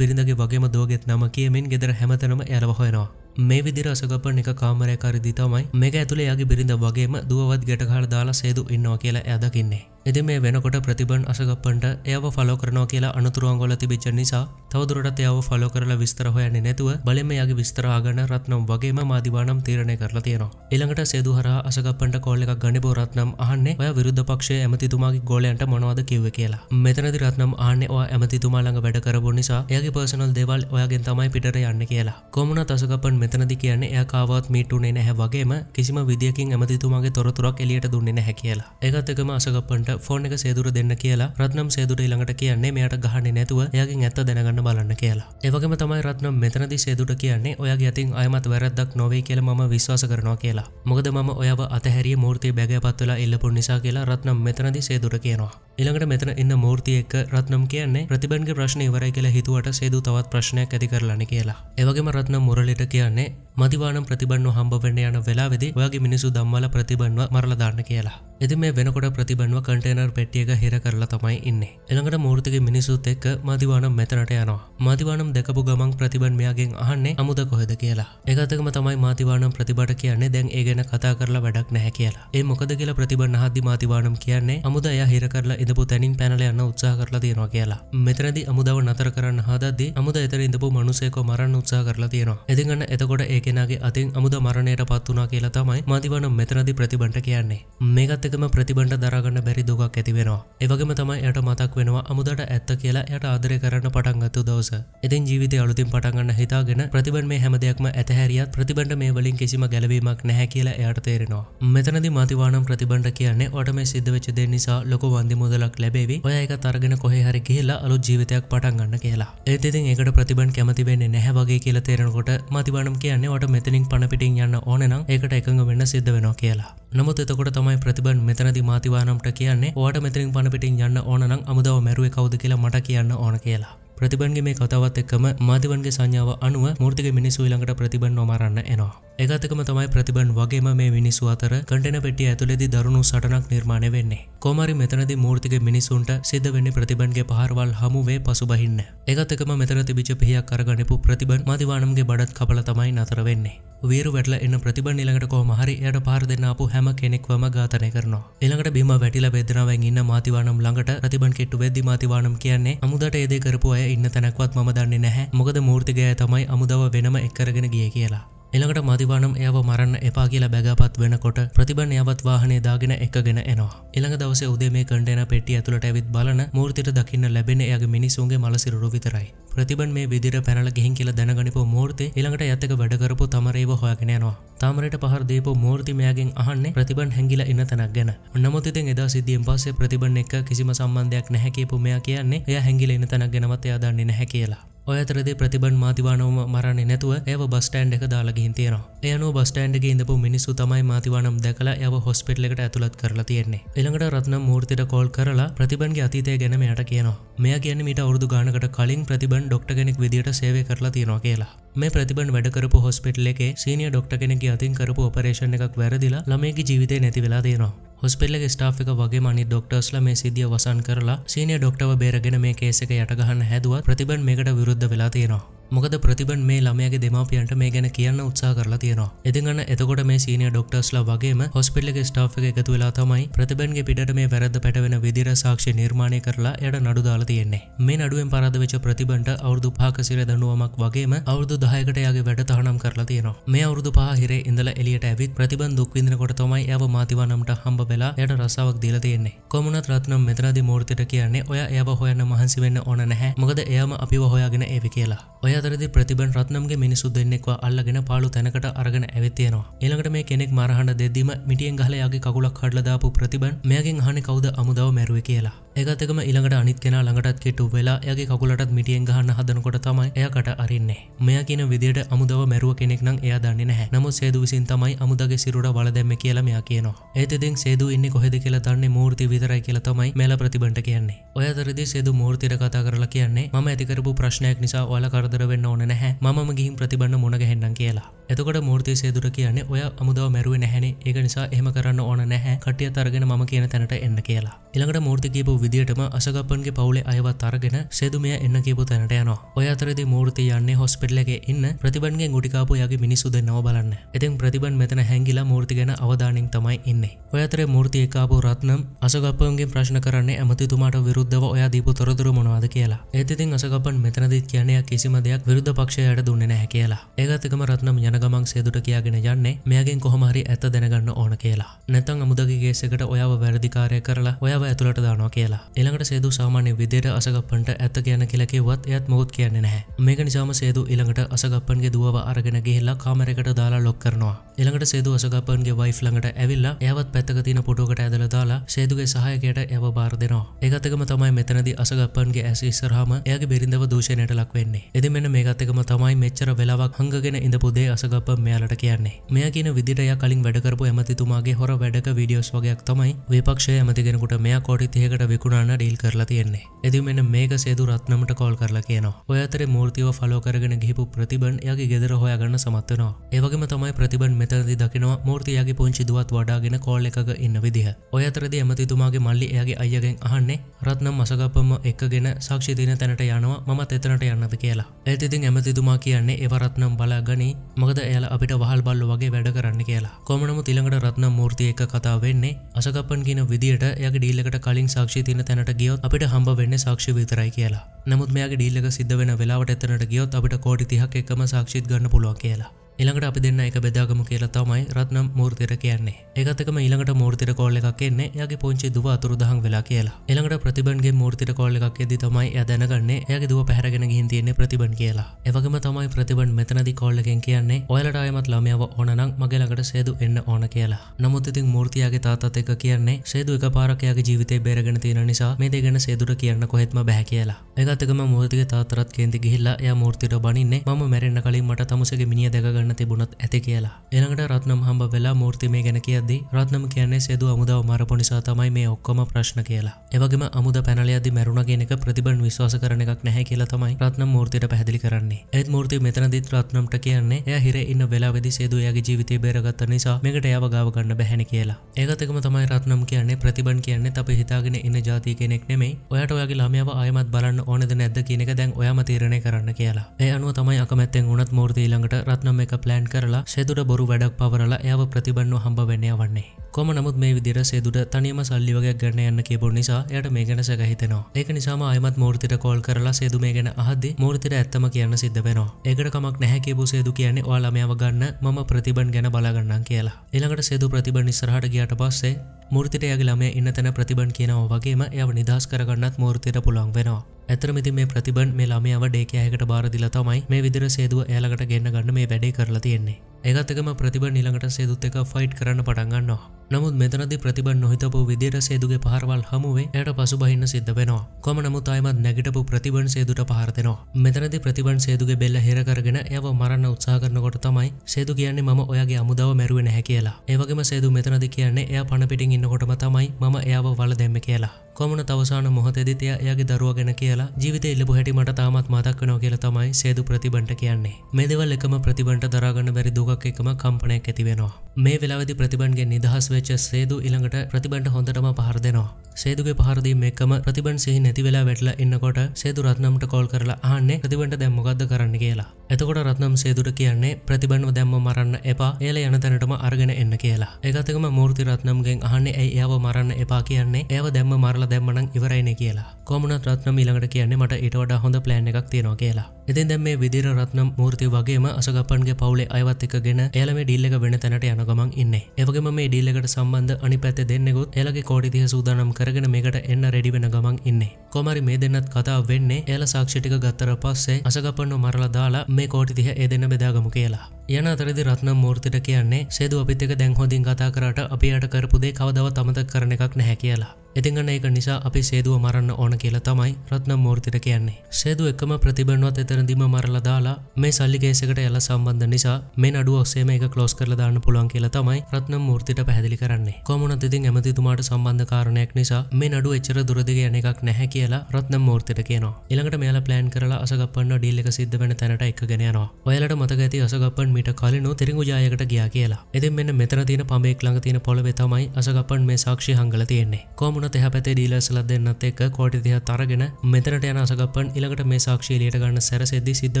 බිරිඳගේ වගේම දුවගෙත් නම කියමින් ගෙදර හැමතනම ඇලවහොයනවා මේ විදිර අසගපන එක කාමරයකාරදි තමයි මේක ඇතුළ යාගේ බිරිඳ වගේම දුවත් ගැටහල් දාලා සේදු ඉන්නවා කියලා ඇදකින්නේ එද මේ වෙනකොට ප්‍රතිබන් අසගප්පන්ට එයව ෆලෝ කරනවා කියලා අනතුරුවන්ගොල තිබිච්ච නිසා තවදුරට එයාව ෆලෝ කරලා විස්තර හොයන්නේ නැතුව බලෙම යාගේ විස්තරාගන්න රත්නම් වගේම මාධිවානම් තීරණය කරලා තියෙනවා එළඟට සේදුහර අසගප්පන්ට කෝල්ල එකක් ගනිබෝ රත්නම් අහන්නේ ඔය විරුද්ධ පක්ෂය ඇමතිතුමාගේ ගෝලයන්ට මොනවද කිව්ව කියලා මෙතනදි රත්නම් ආන්නේ ඔයා ඇමතිතුමාළඟ වැඩ කරපු නිසා එයාගේ පර්සනල් දේවල් ඔයාගෙන් තමයි පිටට යන්න කියලා කොමුණ තසකපන් මෙතනදි කියන්නේ එය කාවත් මීටුනේ නැහැ වගේම කිසිම විදිකින් ඇමතිතුමාගේ තොරතුරක් එලියට දුන්නේ නැහැ කියලා ඒකත් එකම අසකපන්ට මෙයාට ෆෝන් එක සේදුර දෙන්න කියලා රත්නම් සේදුට ළඟට කියන්නේ මෙයට ගහන්නේ නැතුව යගින් ඇත්ත දැනගන්න බලන්න කියලා ඒවගේම තමයි රත්නම් මෙතනදි සේදුට කියන්නේ ඔයාගේ ඇතින් අයමත් වැරද්දක් නොවේ කියලා මම විශ්වාස කරනවා කියලා මොකද මම ඔයාව අතහැරිය මූර්තිය බැගය පත්වෙලා එල්ලපු නිසා කියලා රත්නම් මෙතනදි සේදුට කියනවා ඉළඟට මෙතන එන්න මූර්තිය එක්ක රත්නම් කියන්නේ ප්‍රතිබන්ගේ ප්‍රශ්න ඉවරයි කියලා හිතුවට සේදු තවත් ප්‍රශ්නයක් ඇති කරලන කියලා. ඒවගේම රත්නම් මුරලිට කියන්නේ මතිවානම් ප්‍රතිබන්ව හම්බ වෙන්න යන වෙලාවෙදි ඔයාගේ මිනිසු දම්මල ප්‍රතිබන්ව මරලදාන්න කියලා. එති මේ වෙනකොට ප්‍රතිබන්ව කන්ටේනර් පෙට්ටියක හිර කරලා තමයි ඉන්න එළඟට මූර්තික මිනිසුත් එක්ක මදිවානම් මෙතනට යනවා මදිවානම් දෙකපු ගමන් ප්‍රතිබන් මෙයාගෙන් අහන්නේ අමුද කොහෙද කියලා එකතකම තමයි මාතිවානම් ප්‍රතිබට කියන්නේ දැන් ඒ ගැන කතා කරලා වැඩක් නැහැ කියලා ඒ මොකද කියලා ප්‍රතිබන් හද්දි මාතිවානම් කියන්නේ අමුද එය හිර කරලා ඉඳපු තැනින් පැනල යන්න උත්සාහ කරලා තියෙනවා කියලා මෙතනදි අමුදව නතර කරන්න හදද්දි අමුද එතන ඉඳපු මනුස්සයෙකු මරන්න උත්සාහ කරලා තියෙනවා ඉතින් අන්න එතකොට ඒ කෙනාගේ අතින් අමුද මරණයට පත් වුණා කියලා තමයි මාතිවානම් මෙතනදි ප්‍රතිබන්ට කියන්නේ මේකත් එකම ප්‍රතිබන්ට දරාගන්න බැරිද දුකක් ඇතිවෙනවා. එවගේම තමයි යට මතක් වෙනවා අමුදට ඇත්ත කියලා යට ආදරය කරන්න පටන්ගත්තු දවස. ඉතින් ජීවිත අලුතින් පටන්ගන්න හිතාගෙන ප්‍රතිබන් මේ හැමදයක්ම ඇතහැරියත් ප්‍රතිබට මේ වලින් කිසිම ගැලවීමක් නැහැ කියලා එයට තේරෙනවා. මෙතනදි මතිවානම් ප්‍රතිබට කියන්නේ ඔටම සිද්ධ වෙච්ච දෙ නිසා ලොක වන්දි මුදලක් ලැබේවි ඔය එක තරගෙන කොහේ හරි කියලා අලු ජීවිතයක් පටන්ගන්න කියලා. ඒතිතින් එකට ප්‍රතිබන් කැමතිවෙන්නේ නැහැ වගේ කියලා තේරෙනකොට මතිවානම් කියන්නේ ඔට මෙතනින් පණපිටින් යන්න ඕනනම් ඒකට එකඟ වෙන්න සිද්ධ වෙනවා කියලා. නමුත් එතකොට තමයි ප්‍රතිබන් මෙතනදි මාතිවානම්ට කියන්න කරන්න ඕට මෙතිරින් පණපිටින් යන්න ඕනනම් අමුදව මැරුව කවද කියලා මට කියන්න ඕන කියලා ප්‍රතිබන්ගේ මේ කතාවත් එක්කම මාධවන්ගේ සංඥාව අනුව මෘතික මිනිසු ළඟට ප්‍රතිබන් නොමරන්න එනවා. එකතකම තමයි ප්‍රතිබන් වගේම මේ මිනිස්සු අතර කටන පෙටිය ඇතුළෙදි දරුණු සටනක් නිර්මාණය වෙන්නේ. කෝමරි මෙතනදි මෘතික මිනිසුන්ට සිද්ධ වෙන්නේ ප්‍රතිබන්ගේ පහරවල් හමුවේ පසුබහින්න. එකතකම මෙතන තිබිච පිහයක් අරගනිපු ප්‍රතිබන් මධවානම්ගේ බඩත් කපල තමයි නතර වෙන්නේ. වීරු වැටල එන්න ප්‍රතිබන් ඉළඟට කෝ මහරි යට පාර දෙන්නපු හැම කෙනෙක්වම ඝාතනය කරනවා. ඉළඟට බිම වැටිල බෙදනාවෙන් ඉන්න මාතිවානම් ළඟට ප්‍රතිබන් කෙට්ටු වෙද්දි මාතිවානම් කියන්නේ අමුදට ඒදේ කරපු අය ඉන්න තැනක්වත් මදන්නේ නැහැ මොකද මූර්තිගය තමයි අමුදව වෙනම එක්කරගෙන ගිය කියලා එළඟට මදිවානම් එයාව මරන්න එපා කියලා බැගපත් වෙනකොට ප්‍රතිබන් යවත් වාහනේ දාගෙන එකගෙන එනවා. එළඟ දවසේ උදේ මේ කණ්ඩේන පෙට්ටිය ඇතුළට ඇවිත් බලන මූර්තිට දකින්න ලැබෙන එයාගේ මිනිසුන්ගේ මලසිරුරු විතරයි. ප්‍රතිබන් මේ විදිර පැනල ගෙහින් කියලා දැනගනිපෝ මූර්තේ එළඟට ඇත්තක වැඩකරපු තමරේව හොයාගෙන යනවා. තාමරයට පහර දීපු මූර්ති මෙයාගෙන් අහන්නේ ප්‍රතිබන් හැංගිලා ඉන්න තැනක් ගැන. නමුත් ඉතින් එදා සිද්ධියෙන් පස්සේ ප්‍රතිබන් එක්ක කිසිම සම්බන්ධයක් නැහැ කියපු මෙයා කියන්නේ එයා හැංගිලා ඉන්න තැනක් ගැනවත් එයා දන්නේ නැහැ කියලා. ඔය තරදේ ප්‍රතිබන් මාතිවානවම මරන්නේ නැතුව ඇව බස්ටෑන්් එක දාලාගින් තියෙනවා යනු බස්ටෑන්ඩගේ ඉඳපු මිනිස්සු තමයි මාතිවානම් දැකලා ඇව හොස්පිටලෙට ඇතුළත් කරලා තියෙන්නේ එළඟට රත්නම් මූර්තිට කෝල් කරලා ප්‍රතිබන්ගේ අතීතය ගැන මෙයට කියනවා මෙය ගැන මිට අවුදු ගානකට කලින් ප්‍රතිබන් ඩොක්ට කෙනෙක් විදිට සේවය කරලා තියෙනවා කියලා මේ ප්‍රතිබන් වැඩකරපු හොස්පිටල් එකේ සීනිය ඩොක්ට කෙනෙක් අතින් කරපු ඔපරේෂණ එකක් වැරදිලා ළමයගේ ජීවිතය නැති වෙලා තියෙනවා හොස්පෙල්ලගේ ස්ටාෆික වගේ මනි ඩොක්ටර්ස්ල මේ සිදිය වසන් කරලා සීනිය ඩොක්ටව බේරගෙන මේ කේසක යටගහන්න හැදුවත් ප්‍රතිබන් මේකට විරුද්ධ වෙලා තියෙනවා මොකද ප්‍රතිබන් මේ ළමයගේ දෙමාපියන්ට මේ ගැන කියන්න උත්සා කරලා තියෙනවා එතිගන්න එතකොට මේ සීනිය ඩොක්ටර්ස්ලා වගේම හොස්පිල්ලක ස්ටාෆ් එක එකතු වෙලා තමයි ප්‍රතිබන්ගේ පිටට මේ වැරද පැටවෙන විදිර සාක්ෂි නිර්මාණය කරලා යට නඩුදාලා තියෙන්නේ මේ නඩුවෙන් පරාද වෙච්ච ප්‍රතිබන්ට අවුරුදු පහකසිර දනුවමක් වගේම අවුරුදු දහයකට යාගේ වැඩ තහනම් කරලා තියෙනවා මේ අවුරුදු පහ හිරේ ඉඳලා එලියට ඇවිත් ප්‍රතිබන් දුක් විඳිනකොට තමයි එයාව මාතිවනම්ට හම්බ වෙලා යට රසාවක් දීලා තියෙන්නේ කොමුණත් රත්නම් මෙතනදී මූර්තිට කියන්නේ ඔයා එයාව හොයන්න මහන්සි වෙන්න ඕන නැහැ මොකද එයාම අපිව හොයාගෙන ඒවි කියලා ඔයා අතරදි ප්‍රතිබන් රත්නම්ගේ මිනිසු දෙන්නෙක්ව අල්ලගෙන පාලු තැනකට අරගෙන ඇවිත්තියෙනවා එළඟට මේ කෙනෙක් මරහණ දෙදීම මිටියෙන් ගහලයාගේ කකුලක් කඩලදාපු ප්‍රතිබන් මෙයගෙන් හනි කවුද අමුදව මැරුව කියලා ඒකතකම ඉළඟට අනිත් කෙන ළඟටත් කෙටු වෙලා යගේ කකුලටත් මිටියෙන් ගහන්න හදනකොට තමයි එයකට අරින්නේ මෙය කියන විදියට අමුදව මැරුව කෙනෙක් නම් එයා දන්නේ නැහැ නමුත් සේදු විසින් තමයි අමුදගේ සිරුට බල දැම්ම කියලා මෙයා කියනවා ඒතිදින් සේදු ඉන්න කොහෙද කියලා දන්නේ මූර්ති විතරයි කියලා තමයි මෙල ප්‍රතිබන්ට කියන්නේ ඔය අතරදි සේදු මූර්තිර කතා කරලා කියන්නේ මම ඇතිකරපු ප්‍රශ්නයක් නිසා ඔයාලා කරදර වෙන්න ඕන නැහැ මමම ගිහින් ප්‍රතිබන්න මුණ ගැහෙන්නම් කියලා එතකට මූර්ති සේදුර කියන්නේ ඔය අමුදව මැරුව නැහැන ඒ නිසා එහම කරන්න ඕන නැහැ කටිය තරගෙන ම කියන තැනට එන්න කියලා ඉළඟට මූර්තිකීපු විදිටම අසගපන්ගේ පවුලේ අයවත් තරගෙන සේදුමය එන්න කීපු තැනට යනවා ඔය අතරදි මූර්ති යන්නේ හොස්පෙටලගේ ඉන්න ප්‍රතිබන්ගේ ගුටිකාපු යගේ මිනිසු දෙන්නව බලන්න එතින් ප්‍රතිබන් මෙතන හැංගිලා මූර්ති ගැන අවධානින් තමයි ඉන්නේ ඔය අතරේ මූර්ති එකාපු රත්නම් අසගපන්ගේ ප්‍රශ්න කරන්නේ ඇමතිතුමාට විරුද්ධව ඔයා දීපු තොරතුරු මොනවාද කියලා ඒතිතින් අසගපන් මෙතනදිත් කියනයක් කිසිම දෙයක් විරුද්ධ පක්ෂයට දුන්න නැහැ කියලා ඒගතකම රත්නම් යන ගමන් සේදුට කියගෙන යන්නේ මෙයගෙන් කොහමහරි ඇත දැනගන්න ඕන කියලා නැතන් අමුදගේගේසකට ඔයාව වැරදිකාරය කරලා ඔයාව ඇතුළට දානවා කියලා එළඟට සේදු සාමාන්‍ය විදියට අසගප්පන්ට ඇත කියන කියලකිවත් එයත් මුත් කියන්නේ නැහැ මේක නිසාම සේදු ඉළඟට අසගප්පන්ගේ දුවව අරගෙන ගිහිල්ලා කාමරකට දාලා ලොක් කරනවා එළඟට සේදු අසගපන්ගේ වයිෆ් ළඟට ඇවිල්ලා ඒවත් පැත්තක තියෙන පොටෝකට ඇදලා දාලා සේදුගේ සහයකයට ඒව බාර දෙනවා. ඒකත් එකම තමයි මෙතනදී අසගපන්ගේ ඇස් ඉස්සරහාම එයාගේ බිරිඳව දූෂණයට ලක් වෙන්නේ. එදින් මෙන්න මේකත් එකම තමයි මෙච්චර වෙලාවක් හංගගෙන ඉඳපු දේ අසගපන් සගප මෙයාලට කියන්නේ මෙය කියන විදිටය කලින් වැඩකරපු ඇමතිතුමාගේ හොර වැඩක විඩියෝස් වගේයක් තමයි විපක්ෂය ඇමතිගෙනකුට මෙයා කොටි තියකට විකුණන්න ඩීල් කරලා තියෙන්නේ එදි මෙන්න මේක සේදු රත්නමට කෝල් කරලා කියනවා ඔයතර මූර්තිව ෆලෝ කරගෙන ගිහිපු ප්‍රතිබන් යගේ ගෙදර හොයාගන්න සමත්වනවා ඒවගේම තමයි ප්‍රතිබන් මෙතනදි දකිනවා මූර්තියගේ පුංචි දුවත් වඩාගෙන කෝල් එකක ඉන්න විදිහ ඔය අතරදි ඇමතිතුමාගේ මල්ලි එයාගේ අයගෙන් අහන්නේ රත්නම් මසගපම එකගෙන සක්ෂි දින තැනට යනවා මමත් එතනට යන්නද කියලා ඇතිතින් ඇමතිතුමා කියන්නේ ඒවරත්නම් බලා ගනි මග මොකද එයාල අපිට වහල් බල්ල වගේ වැඩ කරන්න කියලා කොමනමු තිළඟට රත්න මූර්තියක කතා වෙන්නේ අසකපන් කියන විදිට යක ඩීල්ලකට කලින් සක්ෂි තින තැනට ගියොත් අපිට හම්බ වෙන්න සක්ෂි විතරයි කියලා නමුත් මෙයාගේ ඩීල්ලක සිද්ධ වෙන වෙලාවට එතනට ගියොත් අපිට කෝටි තිහක් එකම සක්ෂිත් ගන්න පුළුව කියලා ඉළඟට අපි දෙන්න එක බෙදාගම කියලා තමයි රත්නම් මූර්තිර කියන්නේ එකතකම ඉළඟට මූර්තිර කෝල්ල එකක් කියන්නේ යගේ පුංචි දුව අතුරුදහන් වෙලා කියලා එළඟට ප්‍රතිබන්ගේ මූර්තිර කෝල්ල එකක් ෙදි තමයි යදැනගන්නේ යගේ දුව පැහරගෙන ගිහින් තියන්නේ ප්‍රතිබන් කියලා එවගම තමයි ප්‍රතිබන් මෙතනදි කෝල්ලකෙන් කියන්නේ ඔයලට අයමත් ළමියාව ඕනනම් මගේලකට සේදු එන්න ඕන කියලා නමුත් ඉතින් මූර්තියගේ තාතත් එක කියන්නේ සේදු එක පාරකයාගේ ජීවිතය බේරගෙන තියෙන නිසා මේ දෙගෙන සේදුට කියන්න කොහෙත්ම බැහැ කියලා එකතකම මූර්තික තාතරත් කේන්ති ගිහිල්ලා ය මූර්තිට බනින්නේ මම මැරෙන්න කලින් මට තමුසගේ මිනිිය දෙකග කරන්න තිබුණොත් ඇති කියලා එළඟට රත්නම් හම්බ වෙලා මූර්ති මේ ගැන කියද්දි රත්නම් කියන්නේ සේදු අමුදව මරපු නිසා තමයි මේ ඔක්කොම ප්‍රශ්න කියලා එවගේම අමුද පැනලයදදි මැරුණ ගෙනක ප්‍රතිබන් විශ්වාස කරන එකක් නැහැ කියලා තමයි රත්නම් මූර්තියට පැදිලි කරන්නේ ඒත් මූර්ති මෙතනදිත් රත්නම්ට කියන්නේ එය හිර ඉන්න වෙලාවෙදි සේදුයාගේ ජීවිතය බේරගත්ත නිසා මේකට එයාව ගාව ගන්න බැහැන කියලා ඒකතකම තමයි රත්නම් කියන්නේ ප්‍රතිබන් කියන්නේ අප හිතාගෙන ඉන්න ජාති කෙනෙක් නෙමේ ඔයාට ඔයාගේ ළමයාව අයමත් බලන්න ඕනද නැද්ද කියනක දැන් ඔයාම තීරණය කරන්න කියලා ඒ අනුව තමයි අකමැත්තෙන් උනත් මූර්ති ඊළඟට රත්නම් එක එක ප්ලෑන් කරලා සෙදුට බොරු වැඩක් පවරලා එයාව ප්‍රතිබන්න හම්බ වෙන්නය වන්නේ කොම නමුත් මේ විදිර සෙදුට තනියම සල්ලි වගේ ගන්න යන්න කියපු නිසා යට මේ ගැන සැහිතනවා ඒක නිසාම අයමත් මෝර්තිට කෝල් කරලා සෙදු මේ ගැන අහද්දි මෝර්තිට ඇත්තම කියන්න සිද්ධ වෙනවා ඒකට කමක් නැහැ කියපු සේදු කියන්නේ ඔයාලමයාව ගන්න මම ප්‍රතිබන් ගැන බලාගන්නම් කියලා එළඟට සෙදු ප්‍රතිබන් ඉස්සරහට ගියට පස්සේ මෘතිටයගේ ළමය ඉන්න තැන ප්‍රතිබන් කියනව වගේම යව නිදහස් කරගන්නත් මෘතියට පුළන් වෙනවා ඇතරමති මේ ප්‍රතිබන් මේ ලාමියාව ඩේකයාහකට බාරදිල තමයි මේ විදිර සේදුව එයාලකට ගන්න ගන්න මේ වැඩේ කරලා තියෙන්නේ ඒගත්තකම ප්‍රතිබ නිළඟට සේදුත් එක ෆයිට් කරන්න පටන්ගන්නවා. නමුත් මෙතනදි ප්‍රතිබ නොහිතපු විදිර සේදුගේ පහරවල් හමුවේ යට පසු බහින්න සිද්ධ වෙනවා කොම නමුත් අයමත් නැගටපු ප්‍රතිබන් සේදුට පහරතෙනවා මෙතනදි ප්‍රතිබන් සේදුගේ බෙල්ල හෙරකරගෙන යව මරන්න උත්සා කරනකොට තමයි සේදු කියන්නේ මම ඔයාගේ අමුදාව මැරුවෙන හැ කියලා ඒවගේම සේදු මෙතනදි කියන්නේ එය පණපිටින් ඉන්නකොටම තමයි මම එයාව වල දෙම්ම කියලා කොමන තවසාන මොහතෙදිතය එයාගේ දරුව ගැන කියලා ජීවිත එල්ලපු හැටි මට තාමත් මතක් වෙනවා කියලා තමයි සේදු ප්‍රතිබන්ට කියන්නේ මෙදවල් එකම ප්‍රතිබන්ට දරාගන්න බැරි දුක රණ්ඩුවක් එකම කම්පනයක් ඇතිවෙනවා. මේ වෙලාවදි ප්‍රතිබන්ගේ නිදහස් වෙච්ච සේදු ඉළඟට ප්‍රතිබන්ට හොඳටම පහර දෙනවා. සේදුගේ පහරදීම එකම ප්‍රතිබන් සිහි නැතිවෙලා වැටලා එන්නකොට සේදු රත්නම්ට කෝල් කරලා ආන්නේ ප්‍රතිබන්ට දැම්මගද කරන්න කියලා. එතකොට රත්නම් සේදුට කියන්නේ ප්‍රතිබන්ව දැම්ම මරන්න එපා එල යන තැනටම අර්ගෙන එන්න කියලා. එකතකම මූර්ති රත්නම්ගෙන් අහන්නේ ඇයි ඒව මරන්න එපා කියන්නේ ඒව දැම්ම මරලා දැම්මනං ඉවරයින කියලා. කොමනත් රත්නම් ඉළඟට කියන්නේ මට ඉටවඩ හොඳ ප්ලෑන් එකක් තියෙනවා කියලා. ඉතින් දැම් මේ විදිර රත්නම් මූර්ති වගේම අසගපන්ගේ පවුලේ අයවත් එක කරගෙන එයාලම ඩිල්ලක වෙන තැනට යන ගමන් ඉන්න ඒවගේම මේ ඩිල්ලකට සම්බන්ධ අනි පැත්ත දෙන්නෙකුත් එලගේ කෝඩිතිය සූදානම් කරගෙන මේකට එන්න රෙඩි වෙන ගමන් ඉන්න කොමරි මේ දෙන්නත් කතා වෙන්නේ එල සාක්ෂිටික ගත්තර පස්සේ අසගපන්න මරලා දාලා මේ කෝටිතිහ එදෙන බෙදාගමු කියලා යන අතරදි රත්නම් මූර්තිට කියන්නේ සේදු අපිත්තක දැන්හොඳින් කතා කරට අපියට කරපුදේ කවදව තමතක් කරන එකක් නැහැ කියලා ඉතිංගන්න ඒක නිසා අපි සේදුව මරන්න ඕන කියලා තමයි රත්න මූර්තිට කියන්නේ සේදු එකම ප්‍රතිබන්වත් එතරදිම මරලා දාලා මේ සල්ලිගේසකට එල සම්බන්ධ නිසා මේ අඩුව ඔස්සේ මේක කලෝස් කරලා දාන්න පුළුවන් කියලා තමයි රත්න මූර්තිට පැහැදිලි කරන්නේ කොමුණත් ඉතින් ඇමතිතුමාට සම්බන්ධ කාරණයක් නිසා මේ නඩු එච්චර දුරදිග යන එකක් නැහැ කියලා රත්න මූර්තිට කියනවා ඉළඟට මෙයාලා ප්ලෑන් කරලා අසගපන්න ඩිල් එක සිද්ධ වෙන තැනට එක ගෙනයනවා ඔයාලට මතක ඇති අසගපන් මිට කලිනු තෙරිගු ජායකට ගියා කියලා එතින් මෙන්න මෙතර තියෙන පමෙක් ළඟ තියෙන පොළවෙ තමයි අසගපන් මේ සාක්ෂි හංගල තියෙන්නේ කොමු මුණ තැපැතේ ඩීලර්සලත් දෙන්නත් එක් කෝටි දිහ තරගෙන මෙතනට යන අසකපන් ඉලකට මේ සාක්ෂීලියට ගන්න සැරසෙදදි සිද්ධ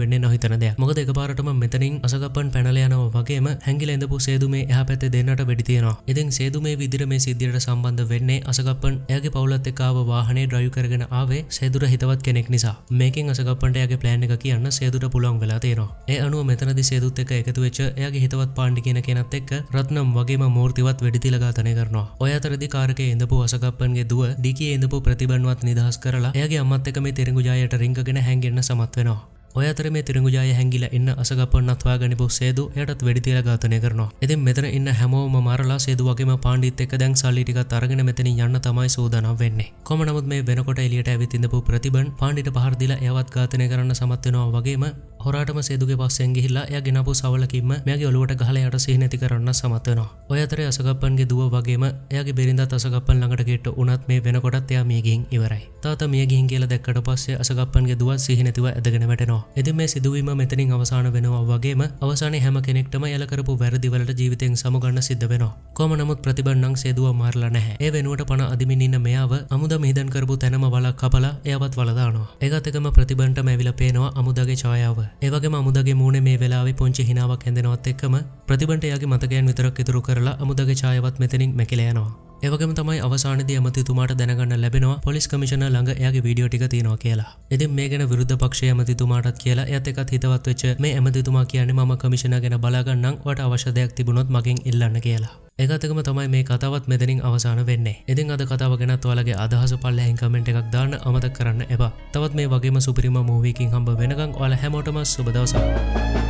වෙන්නේ නොහිතනද මොකද එකපාරටම මෙතනින් අසකපන් පැනලයනව වගේම හැගිල ඇඳපු සේදුමේ එහ පැත්තේ දෙන්නට වැඩිතියෙනවා ඉතින් සේදු මේ විදිර මේ සිද්ධියට සම්බන්ධ වෙන්නේ අසකපන් ඇගේ පවුලත් එකාව වාහනේ ඩ්‍රයු කරගෙන ආවේ සේදුර හිතවත් කෙනෙක් නිසා මේකින් අසකපන්ට ඇගේ ප්ලෑන් එක කියන්න සේදුට පුළොන් වෙලා තියෙනවා ඒ අනුව මෙතනදි සේදුත් එක එකතු වෙච්ච එයාගේ හිතවත් පාණ්ඩි කියන කෙනත් එක්ක රත්නම් වගේම මූර්තිවත් වැඩිතිලගාතනය කරනවා ඔය අතරදි කාරක ඉඳපු අසකප්ප දීපන්ගේ දුව දිකේ ඉඳපු ප්‍රතිබන්වත් නිදහස් කරලා එයගේ අමත්තකම තෙරෙගු ජායට රිංගගෙන හැගෙන්න්න සමත්වෙනවා ඔයතර මේ තිරගුජාය හැගිල එන්න අසගපන්නත්වා ගනිපු සේදු යටත් වැඩිතිල ඝාතනය කරනවා එති මෙතන එන්න හැමෝම මරලා සේදුවගේම පාණ්ඩිත් එක් දැන් සල්ලිටික තරගෙන මෙතන යන්න තමයි සූදානම් වෙන්නේ කොමනමුත් මේ වෙනකොට එලියට ඇවිතිඳපු ප්‍රතිබන් පාණ්ඩිට පහරදිලා යවත් ඝාතනය කරන්න සමත්වෙනවා වගේම හොරාටම සේදුගේ පස්සෙන් ගිහිල්ලා එය ගෙනපු සවලකින්ම මෙයාගේ ඔලුවට ගහලා යට සිහිනැති කරන්න සමත්වෙනවා. ඔය අතරේ අසගප්පන්ගේ දුව වගේම එයාගේ බෙරින්දත් අසගප්පන් ළඟට ගෙට උනත් මේ වෙනකොටත් එයා මිය ගිහින් ඉවරයි. තාත්තා මිය ගිහින් කියලා දැක්කට පස්සේ අසගප්පන්ගේ දුව සිහිනැතිව ඇදගෙන වැටෙනවා. එති මේ සිදුවීම මෙතනින් අවසාන වෙනවා වගේම අවසාන හැම කෙනෙක්ටම යලකරපු වැරදිවලට ජීවිතෙන් සමගන්න සිද්ධ වෙනවා කොම නමුත් ප්‍රතිබන්නං සේදුව මාරලා නැහැ ඒ වෙනුවට පණ අධිමිනින්න මෙයාව අමුද මහිදන් කරපු තැනම වලක් කපලා එයවත් වලදානවා ඒගතකම ප්‍රතිබන්ට මැවිල පේනවා අමුදගේ ඡායාව ඒවගේම අමුදගේ මූුණ මේ වෙලාවේ පොංචි හිනාවක් හැඳෙනවත් එක්කම ප්‍රතිබන්ටයාගේ මතකයන් විතරක් ඉතුරු කරලා අමුදගේ ඡායවත් මෙතනින් මැකිලයනවා ඒවගේම තමයි අවසානද ඇමතිතුමාට දැනගන්න ලැබෙනවා පොලිස් කමිෂණ ළඟ එයාගේ වීඩියෝ ටික තියෙනවා කියලා. ඉතින් මේ ගැන විරුද්ධ පක්ෂය ඇමතිතුමාටත් කියලා එයත් එකත් හිතවත් වෙච්ච මේ ඇමතිතුමා කියන්නේ මම කමිෂණ ගැන බලාගන්නම් වට අවශ්‍ය දෙයක් තිබුණොත් මගෙන් ඉල්ලන්න කියලා. ඒකතකම තමයි මේ කතාවත් මෙතනින් අවසාන වෙන්නේ. ඉතින් අද කතාව ගැනත් ඔයාලගේ අදහස පල්ලෙහින් කමෙන්ට් එකක් දාන්න අමතක කරන්න එපා. තවත් මේ වගේම සුපිරිම මූවීකින් හම්බ වෙනකන් ඔයාලා හැමෝටම සුබ දවසක්.